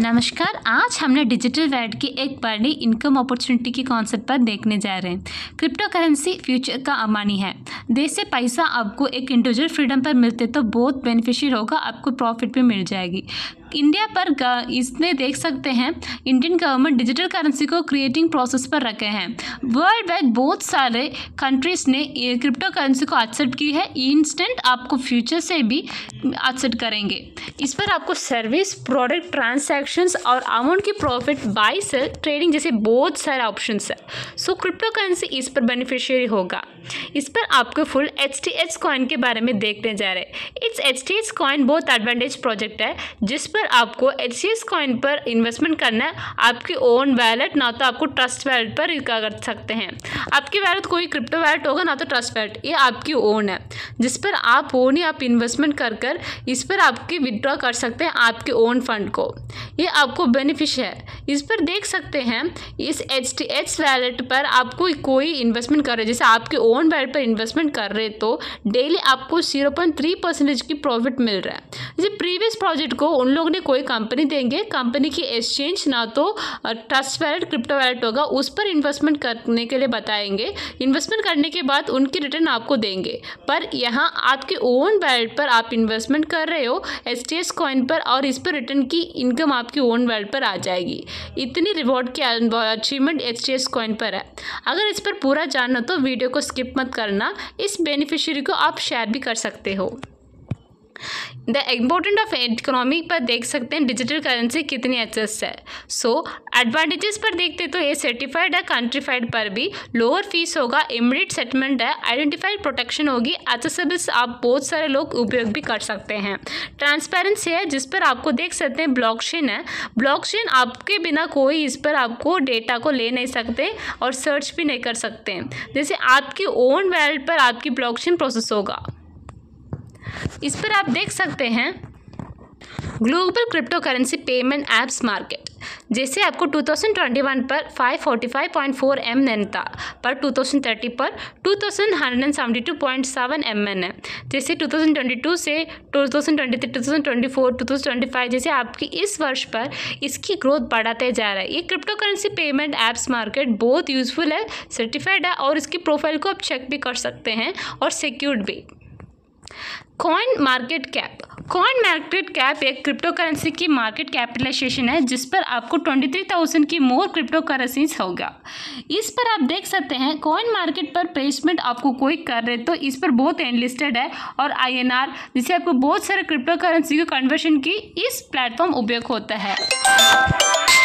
नमस्कार आज हमने डिजिटल वैल्ड की एक बड़ी इनकम अपॉर्चुनिटी के कॉन्सेप्ट पर देखने जा रहे हैं क्रिप्टो करेंसी फ्यूचर का अमानी है देश से पैसा आपको एक इंडिविजुअल फ्रीडम पर मिलते तो बहुत बेनिफिशियल होगा आपको प्रॉफिट भी मिल जाएगी इंडिया पर इसने देख सकते हैं इंडियन गवर्नमेंट डिजिटल करेंसी को क्रिएटिंग प्रोसेस पर रखे हैं वर्ल्ड वाइड बहुत सारे कंट्रीज ने क्रिप्टो करेंसी को एक्सेप्ट की है इंस्टेंट आपको फ्यूचर से भी एक्सेप्ट करेंगे इस पर आपको सर्विस प्रोडक्ट ट्रांसैक्शंस और अमाउंट की प्रॉफिट बाई सेल ट्रेडिंग जैसे बहुत सारे ऑप्शन है सो क्रिप्टो करेंसी इस पर बेनिफिशियरी होगा इस पर आपको full H T H coin के बारे में देखने जा रहे हैं it's H T H coin बहुत एडवांटेज प्रोजेक्ट है जिस पर आपको एच कॉइन पर इन्वेस्टमेंट करना है आपके ओन वैलेट ना तो आपको ट्रस्ट वैलेट पर कर सकते हैं आपकी वैलेट कोई क्रिप्टो वैलेट होगा ना तो ट्रस्ट वैलेट ये आपकी ओन है जिस पर आप ओन ही आप इन्वेस्टमेंट कर कर इस पर आपकी विदड्रॉ कर सकते हैं आपके ओन फंड को ये आपको बेनिफिश है इस पर देख सकते हैं इस एच टी एच वैलेट पर आपको कोई इन्वेस्टमेंट कर रहे जैसे आपके ओन वैलेट पर इन्वेस्टमेंट कर रहे तो डेली आपको जीरो पॉइंट थ्री परसेंटेज की प्रॉफिट मिल रहा है जैसे प्रीवियस प्रोजेक्ट को उन लोग ने कोई कंपनी देंगे कंपनी की एक्सचेंज ना तो ट्रस्ट वैलेट क्रिप्टो वैलेट होगा उस पर इन्वेस्टमेंट करने के लिए बताएंगे इन्वेस्टमेंट करने के बाद उनकी रिटर्न आपको देंगे पर यहाँ आपके ओन वैलेट पर आप इन्वेस्टमेंट कर रहे हो एस टी एस कॉइन पर और इस पर रिटर्न की इनकम आपकी ओन वैलेट पर आ जाएगी इतनी रिवॉर्ड की achievement H T S coin पर है अगर इस पर पूरा जानना तो वीडियो को स्किप मत करना इस बेनिफिशियरी को आप शेयर भी कर सकते हो द इम्पोर्टेंट ऑफ इकोनॉमिक पर देख सकते हैं डिजिटल करेंसी कितनी एचेस है सो so, एडवांटेजेस पर देखते तो ये सर्टिफाइड है कंट्रीफाइड पर भी लोअर फीस होगा इमीडिएट सेटलमेंट है आइडेंटिफाइड प्रोटेक्शन होगी एचेसेबल्स आप बहुत सारे लोग उपयोग भी कर सकते हैं ट्रांसपेरेंसी है जिस पर आपको देख सकते हैं ब्लॉक है ब्लॉक आपके बिना कोई इस पर आपको डेटा को ले नहीं सकते और सर्च भी नहीं कर सकते जैसे आपके ओन वर्ल्ड पर आपकी ब्लॉक प्रोसेस होगा इस पर आप देख सकते हैं global crypto currency payment apps market जैसे आपको 2021 पर 545.4 एम एन था पर 2030 पर 2172.7 एम एन है जैसे 2022 से 2023, 2024, 2025 जैसे आपकी इस वर्ष पर इसकी ग्रोथ बढ़ाते जा रहा है ये crypto currency payment apps market बहुत यूजफुल है सर्टिफाइड है और इसकी प्रोफाइल को आप चेक भी कर सकते हैं और सिक्योर्ड भी coin market cap coin market cap एक क्रिप्टो करेंसी की मार्केट कैपिटलाइजेशन है जिस पर आपको ट्वेंटी थ्री थाउजेंड की मोर क्रिप्टो करेंसीज होगा इस पर आप देख सकते हैं कॉइन मार्केट पर प्लेसमेंट आपको कोई कर रहे तो इस पर बहुत एनलिस्टेड है और आईएनआर जिसे आपको बहुत सारे क्रिप्टो करेंसी को कन्वर्शन की इस प्लेटफॉर्म उपयोग होता है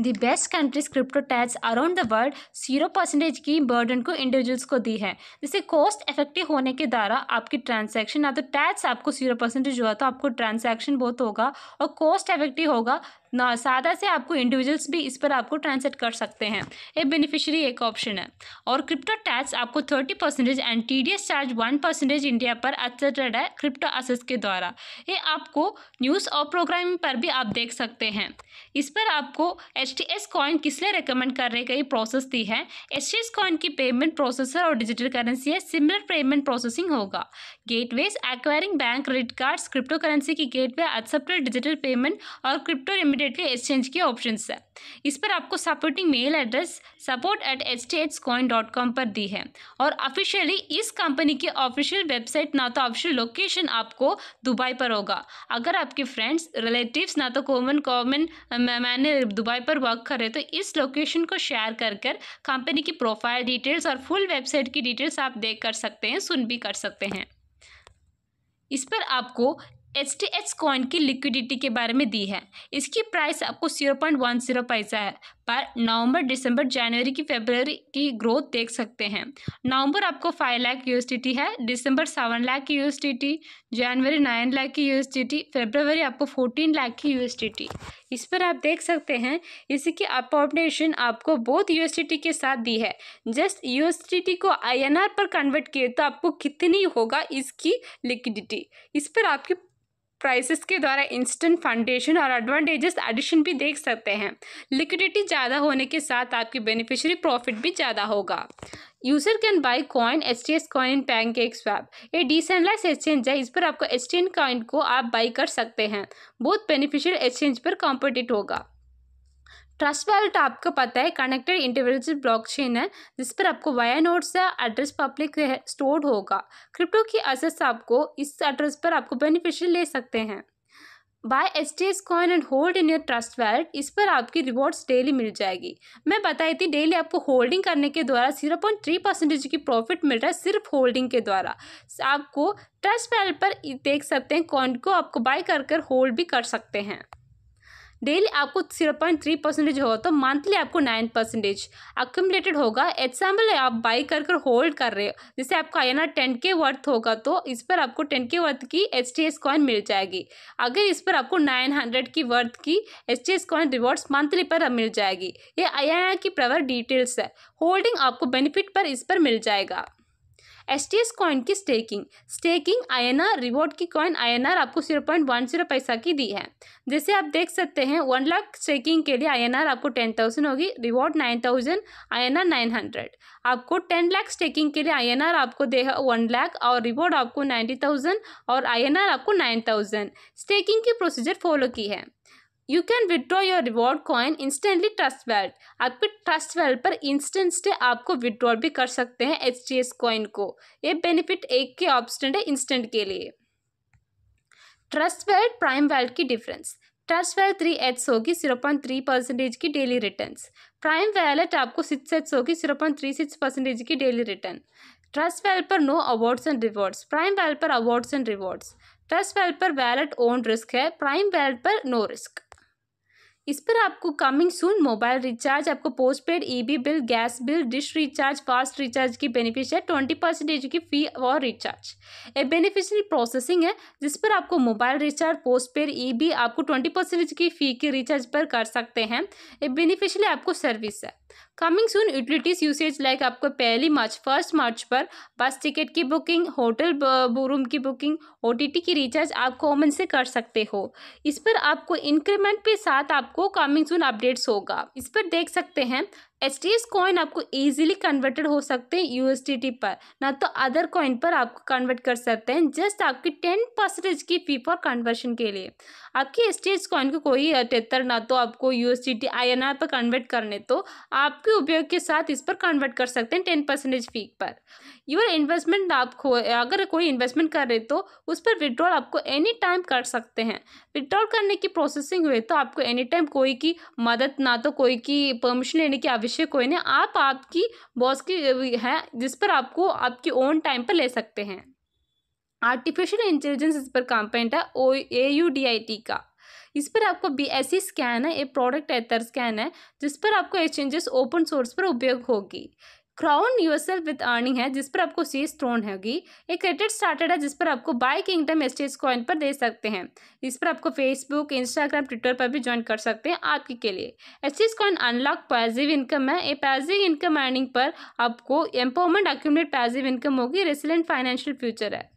the best countries crypto tax around the world zero percentage की बर्डन को इंडिविजुअल्स को दी है जैसे कॉस्ट इफेक्टिव होने के द्वारा आपकी ट्रांजैक्शन ना तो टैक्स आपको जीरो परसेंटेज हुआ तो आपको ट्रांजैक्शन बहुत होगा और कॉस्ट इफेक्टिव होगा ना सादा से आपको इंडिविजुअल्स भी इस पर आपको ट्रांसलेट कर सकते हैं ये बेनिफिशियरी एक ऑप्शन है और क्रिप्टो टैक्स आपको thirty percentage and T D S charge one percentage India पर एक्सेटेड है क्रिप्टो असेस के द्वारा ये आपको न्यूज़ और प्रोग्रामिंग पर भी आप देख सकते हैं इस पर आपको एच टी एस कॉइन किस लिए रिकमेंड करने का ये प्रोसेस दी है एच टी एस कॉइन की पेमेंट प्रोसेसर और डिजिटल करेंसी है सिमिलर पेमेंट प्रोसेसिंग होगा gateways acquiring bank credit card crypto currency की gateway accepted digital payment और क्रिप्टो रिमिटेड इमीडिएटली एक्सचेंज के ऑप्शन है इस पर आपको supporting mail address support at H T H coin dot com पर दी है और ऑफिशियली इस कंपनी के ऑफिशियल वेबसाइट ना तो ऑफिशियल लोकेशन आपको दुबई पर होगा अगर आपके फ्रेंड्स रिलेटिव्स ना तो कॉमन कॉमन मैंने दुबई पर वर्क कर रहे तो इस लोकेशन को शेयर कर कर कंपनी की प्रोफाइल डिटेल्स और फुल वेबसाइट की डिटेल्स आप देख कर सकते हैं सुन भी कर सकते हैं इस पर आपको एच टी एच कॉइन की लिक्विडिटी के बारे में दी है इसकी प्राइस आपको जीरो पॉइंट वन जीरो पैसा है पर नवंबर दिसंबर जनवरी की फेबररी की ग्रोथ देख सकते हैं नवंबर आपको फाइव लाख यूएसडीटी है दिसंबर सेवन लाख की यूएसडीटी जनवरी नाइन लाख की यूएसडीटी फेबररी आपको फोर्टीन लाख की यूएसडीटी इस पर आप देख सकते हैं इसकी अपॉपनेशन आपको बहुत यूएसडीटी के साथ दी है जस्ट यूएसडीटी को आई पर कन्वर्ट किए तो आपको कितनी होगा इसकी लिक्विडिटी इस पर आपकी प्राइसेस के द्वारा इंस्टेंट फाउंडेशन और एडवांटेजेस एडिशन भी देख सकते हैं लिक्विडिटी ज़्यादा होने के साथ आपकी बेनिफिशियरी प्रॉफिट भी ज़्यादा होगा user can buy coin H T S coin in pancake swap ये डिसेंट्रलाइज एक्सचेंज है इस पर आपको एच टी एन कॉइन को आप बाई कर सकते हैं बहुत बेनिफिशियल एक्सचेंज पर कॉम्पिटिट होगा ट्रस्ट वैल्ट आपको पता है कनेक्टेड ब्लॉक ब्लॉकचेन है जिस पर आपको वाया नोट्स या एड्रेस पब्लिक स्टोर्ड होगा क्रिप्टो की असेस आपको इस एड्रेस पर आपको बेनिफिशियल ले सकते हैं buy S T S coin and hold in your trust wallet इस पर आपकी रिवॉर्ड्स डेली मिल जाएगी मैं बताई थी डेली आपको होल्डिंग करने के द्वारा जीरो पॉइंट थ्री परसेंटेज की प्रॉफिट मिल रहा है सिर्फ होल्डिंग के द्वारा आपको ट्रस्ट वैल्ट पर देख सकते हैं कॉइन को आपको बाय कर कर होल्ड भी कर सकते हैं डेली आपको जीरो पॉइंट थ्री परसेंटेज होगा तो मंथली आपको नाइन परसेंटेज अक्यूमलेटेड होगा एग्जाम्पल आप बाई कर कर होल्ड कर रहे हो जैसे आपका I N ten K worth होगा तो इस पर आपको टेन के वर्थ की एच टी एस कॉइन मिल जाएगी अगर इस पर आपको नाइन हंड्रेड की वर्थ की H T S coin rewards monthly पर मिल जाएगी ये आई एन आर की प्रवर डिटेल्स है होल्डिंग आपको बेनिफिट पर इस पर मिल जाएगा एस टी एस कॉइन की staking staking I N R reward की कॉइन आई एन आर आपको जीरो पॉइंट वन जीरो पैसा की दी है जैसे आप देख सकते हैं वन लाख स्टेकिंग के लिए आई एन आर आपको टेन थाउजेंड होगी reward nine thousand I N R nine hundred आपको टेन लाख स्टेकिंग के लिए आई एन आर आपको देगा वन लाख और रिवॉर्ड आपको नाइन्टी थाउजेंड और आई एन आर आपको नाइन थाउजेंड स्टेकिंग की प्रोसीजर फॉलो की है You can withdraw your reward coin instantly trust wallet आप ट्रस्ट वेल्ट पर इंस्टेंट से आपको विड्रॉल भी कर सकते हैं एच टी एस कॉइन को ये बेनिफिट एक के ऑप्शन है इंस्टेंट के लिए ट्रस्ट वेल्ट प्राइम वेल्ट की difference trust wallet three H होगी जीरो पॉइंट थ्री परसेंटेज की डेली रिटर्न प्राइम वैलेट आपको सिक्स एच होगी zero point three six percentage की डेली रिटर्न ट्रस्ट वेल्ट पर no awards and rewards prime wallet पर awards and rewards trust wallet पर wallet own risk है prime wallet पर no risk इस पर आपको कमिंग सून मोबाइल रिचार्ज आपको post postpaid E bill gas bill dish recharge fast recharge की benefit है ट्वेंटी परसेंटेज की फ़ी और रिचार्ज ए बेनिफिशरी प्रोसेसिंग है जिस पर आपको mobile recharge postpaid E आपको ट्वेंटी परसेंटेज की फ़ी के रिचार्ज पर कर सकते हैं ये बेनिफिशरी आपको सर्विस है coming soon utilities usage like आपको पहली मार्च फर्स्ट मार्च पर बस टिकट की बुकिंग होटल रूम की बुकिंग ओ की रिचार्ज आप कॉमन से कर सकते हो इस पर आपको इंक्रीमेंट के साथ आपको कमिंग सून अपडेट्स होगा इस पर देख सकते हैं एस टी एस कॉइन आपको ईजिली कन्वर्टेड हो सकते हैं यू एस टी टी पर ना तो अदर कॉइन पर आपको कन्वर्ट कर सकते हैं जस्ट आपके टेन परसेंटेज की फी फॉर कन्वर्शन के लिए आपकी एस टी एस कॉइन को कोई टेतर ना तो आपको U S T T I N R पर कन्वर्ट करने तो आप आपके उपयोग के साथ इस पर कन्वर्ट कर सकते हैं ten percentage fee per your investment आप खो अगर कोई इन्वेस्टमेंट कर रहे तो उस पर विड्रॉल आपको एनी टाइम कर सकते हैं विड्रॉल करने की प्रोसेसिंग हुए तो आपको एनी टाइम कोई की मदद ना तो कोई की परमिशन लेने की आवश्यक कोई नहीं आप आपकी बॉस की है जिस पर आपको आपके ओन टाइम पर ले सकते हैं आर्टिफिशियल इंटेलिजेंस इस पर कंपेंट है O A U D I T का इस पर आपको बी एस सी स्कैन है ये प्रोडक्ट एथर स्कैन है जिस पर आपको एक्सचेंजेस ओपन सोर्स पर उपयोग होगी क्राउन यूएसएल विद अर्निंग है जिस पर आपको सीज थ्रोन होगी एक क्रेडिट स्टार्टेड है जिस पर आपको बाय किंगडम एस्टेज कॉइन पर दे सकते हैं इस पर आपको फेसबुक इंस्टाग्राम ट्विटर पर भी ज्वाइन कर सकते हैं आपके के लिए एस्टेज कॉइन अनलॉक पैजिव इनकम है ए पैजिव इनकम अर्निंग पर आपको एम्पावरमेंट एक्यूमलेट पैजिव इनकम होगी रेसिलेंट फाइनेंशियल फ्यूचर है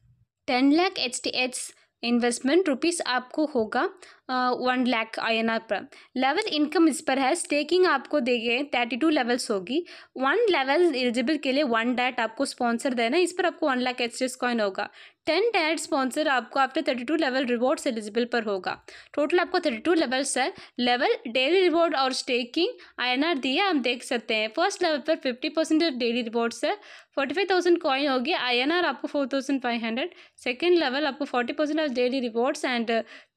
ten lakh H T H investment rupees आपको होगा one lakh I N R पर लेवल इनकम इस पर है स्टेकिंग आपको देंगे थर्टी टू लेवल्स होगी वन लेवल एलिजिबल के लिए वन डैट आपको स्पॉन्सर देना इस पर आपको वन लैक एच कॉइन होगा टेन डैट स्पॉन्सर आपको after thirty two level rewards eligible पर होगा टोटल आपको थर्टी टू लेवल्स है लेवल डेली रिवॉर्ड और स्टेकिंग आई एन आर दिए हम देख सकते हैं फर्स्ट लेवल पर फिफ्टी परसेंट डेली रिवॉर्ड्स है फोर्टी फाइव थाउजेंड कॉइन होगी आई एन आर आपको four thousand five hundred second level आपको forty percent of daily rewards and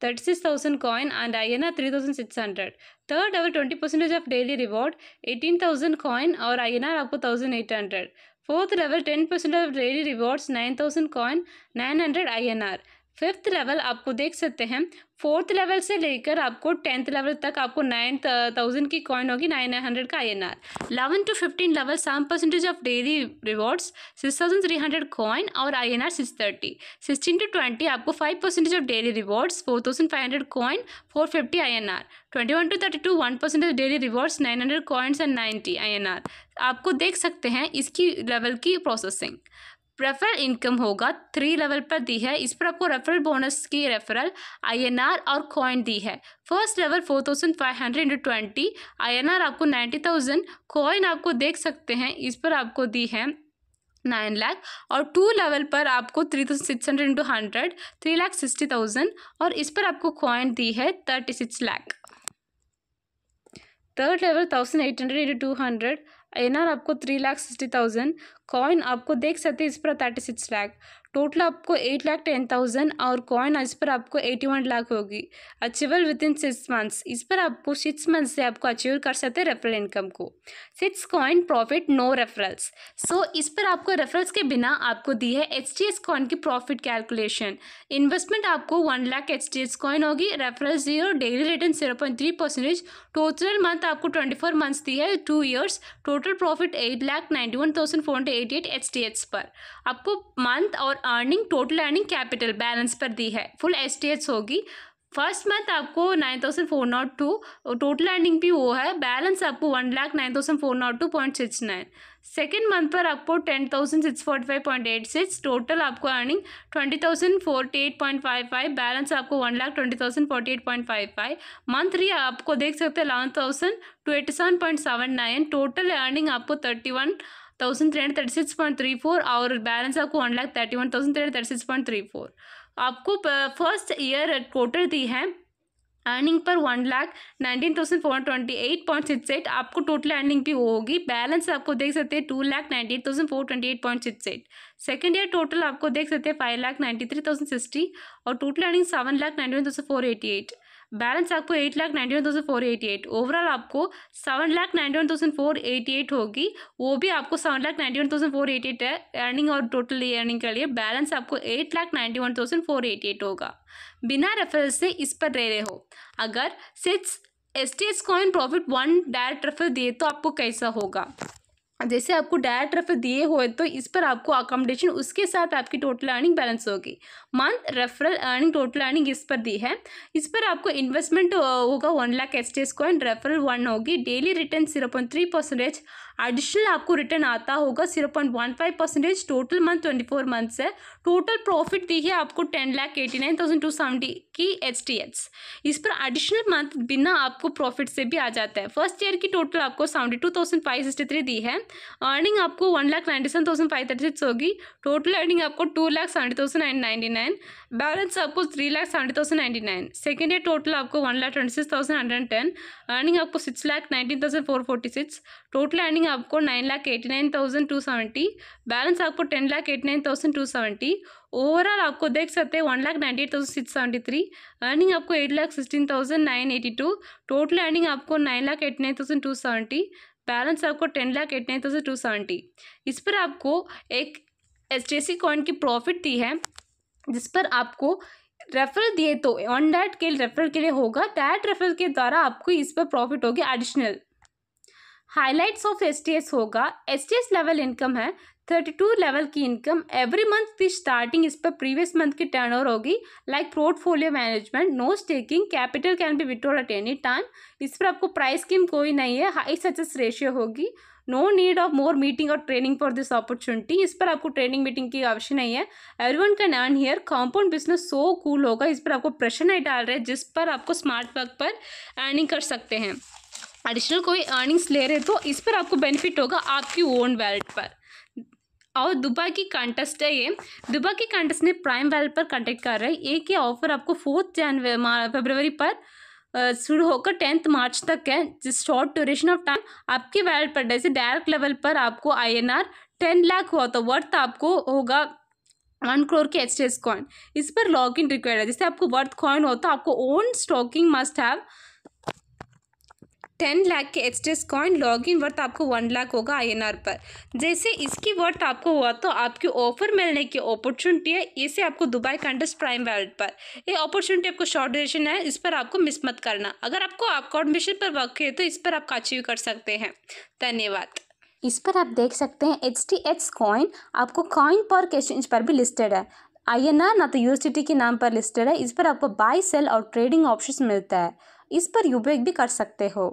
thirty six thousand coin and INR 3600. Third, level 20% of daily reward 18,000 coin or INR up to 1800. Fourth level 10% of daily rewards 9000 coin 900 INR. Fifth level आपको देख सकते हैं fourth level से लेकर आपको tenth level तक आपको nine thousand की कॉइन होगी नाइन नाइन हंड्रेड का I N R eleven to fifteen level seven percentage of daily rewards six thousand three hundred coin और I N R six thirty sixteen to twenty आपको five percentage of daily rewards four thousand five hundred coin four fifty I N R twenty one to thirty two one percentage daily rewards nine hundred coins and ninety I N R आपको देख सकते हैं इसकी level की processing referral income होगा three level पर दी है इस पर आपको रेफरल बोनस की रेफरल आईएनआर और कॉइन दी है first level four thousand five hundred into twenty I आपको नाइन्टी थाउजेंड कॉइन आपको देख सकते हैं इस पर आपको दी है नाइन लाख और टू लेवल पर आपको three thousand six hundred into hundred three lakh sixty thousand और इस पर आपको कॉइन दी है thirty six lakh third level thousand eight hundred into two hundred NR आपको three lakh sixty thousand coin आपको देख सकते हैं इस पर थर्टी सिक्स लाख टोटल आपको एट लाख टेन थाउजेंड और कॉइन इस पर आपको एटी वन लाख होगी achievable within six months इस पर आपको सिक्स मंथ से आपको अचीव कर सकते हैं रेफरल इनकम को six coin profit no referrals so इस पर आपको रेफरल्स के बिना आपको दी है एच टी एस कॉइन की प्रॉफिट कैलकुलेशन इन्वेस्टमेंट आपको one lakh H T S coin होगी referrals zero daily return zero point three percentage total month आपको ट्वेंटी फोर मंथ्स दी है two years total profit eight lakh ninety one thousand four hundred eighty eight H T H पर आपको month और earning total earning capital balance पर दी है full S होगी फर्स्ट मंथ आपको nine thousand four nought two total earning भी वो है बैलेंस आपको one lakh nine thousand four nought two point six nine second month पर आपको ten thousand six forty five point eight six total आपको earning twenty thousand forty eight point five five balance आपको one lakh twenty thousand forty eight point five five month three आपको देख सकते हैं eleven thousand two eighty seven point seven nine total earning आपको thirty one thousand three hundred thirty six point three four और balance आपको one lakh thirty one thousand three hundred thirty six point three four आपको first year quarter दी है earning पर one lakh nineteen thousand four twenty eight point six eight आपको total earning भी होगी balance आपको देख सकते हैं two lakh ninety eight thousand four twenty eight point six eight second year total आपको देख सकते हैं five lakh ninety three thousand sixty और total earning seven lakh ninety one thousand four eighty eight balance आपको eight lakh ninety one thousand four eighty eight overall आपको seven lakh ninety one thousand four eighty eight होगी वो भी आपको seven lakh ninety one thousand four eighty eight है earning और total earning के लिए बैलेंस आपको eight lakh ninety one thousand four eighty eight होगा बिना रेफरेंस से इस पर रह रहे हो अगर six S T S coin profit one direct refer दिए तो आपको कैसा होगा जैसे आपको डायरेक्ट रेफर दिए हुए तो इस पर आपको अकोमोडेशन उसके साथ आपकी टोटल अर्निंग बैलेंस होगी month referral earning total earning इस पर दी है इस पर आपको इन्वेस्टमेंट होगा one lakh S T S coin referral one होगी daily return zero point three percentage additional आपको रिटर्न आता होगा zero point one five percentage total month twenty four months है टोटल प्रॉफिट दी है आपको ten lakh eighty nine thousand two seventy की H T H इस पर एडिशनल मंथ बिना आपको प्रॉफिट से भी आ जाता है फर्स्ट ईयर की टोटल आपको seventy two thousand five sixty three दी है अर्निंग आपको one lakh ninety seven thousand five thirty six होगी टोटल अर्निंग आपको two lakh seventy thousand nine ninety nine balance आपको three lakh seventy thousand ninety nine second year total आपको one lakh twenty six thousand hundred ten earning आपको six lakh nineteen thousand four forty six total earning आपको nine lakh eighty nine thousand two seventy balance आपको ten lakh eighty nine thousand two seventy overall आपको देख सकते हैं one lakh ninety eight thousand six seventy three earning आपको eight lakh sixteen thousand nine eighty two total earning आपको nine lakh eighty nine thousand two seventy balance आपको ten lakh eighty nine thousand two seventy इस पर आपको एक एच डी कॉइन की profit दी है जिस पर आपको रेफरल दिए तो ऑन डैट के रेफरल के लिए होगा डैट रेफरल के द्वारा आपको इस पर प्रॉफिट होगी additional highlights of S T S होगा S T S level income है थर्टी टू लेवल की इनकम एवरी मंथ की स्टार्टिंग इस पर प्रीवियस मंथ की टर्न ओवर होगी like portfolio management no staking capital can be withdrawal at any time इस पर आपको प्राइस स्कीम कोई नहीं है हाई सक्सेस रेशियो होगी no need of more meeting और ट्रेनिंग फॉर दिस अपॉर्चुनिटी इस पर आपको ट्रेनिंग मीटिंग की आवश्यक नहीं है everyone can earn here compound business so cool होगा इस पर आपको प्रेशर नहीं डाल रहे जिस पर आपको स्मार्ट वर्क पर अर्निंग कर सकते हैं एडिशनल कोई अर्निंग्स ले रहे तो इस पर आपको बेनिफिट होगा आपकी ओन वैल्ट पर और दुबई की कंटेस्ट है ये दुबा की कंटेस्ट ने प्राइम वैल्ट पर कंटेक्ट कर रहे हैं एक ये ऑफर आपको फोर्थ जनवरी फेबरवरी पर शुरू होकर टेंथ मार्च तक है जिस शॉर्ट ड्यूरेशन ऑफ टाइम आपके वैलेट पर जैसे डायरेक्ट लेवल पर आपको I N R ten lakh हुआ तो वर्थ आपको होगा वन क्रोर के एच एस कॉइन इस पर लॉग इन रिक्वायर्ड है जैसे आपको वर्थ कॉइन हो तो आपको own staking must have ten lakh के एक्सचेस कॉइन लॉगिन वर्थ आपको वन लाख होगा आईएनआर पर जैसे इसकी वर्थ आपको हुआ तो आपकी ऑफर मिलने की अपॉर्चुनिटी है इसे आपको दुबई कंटेस्ट प्राइम वैल्ट पर ये अपॉर्चुनिटी आपको शॉर्ट ड्यूरेशन है इस पर आपको मिस मत करना अगर आपको आपका पर वर्क है तो इस पर आपका अचीव कर सकते हैं धन्यवाद इस पर आप देख सकते हैं एच टी एच कॉइन आपको कॉइन पर एक्सचेंज पर भी लिस्टेड है आई एन आर ना तो यूएसडी के नाम पर लिस्टेड है इस पर आपको बाई सेल और ट्रेडिंग ऑप्शन मिलता है इस पर यूबेक भी कर सकते हो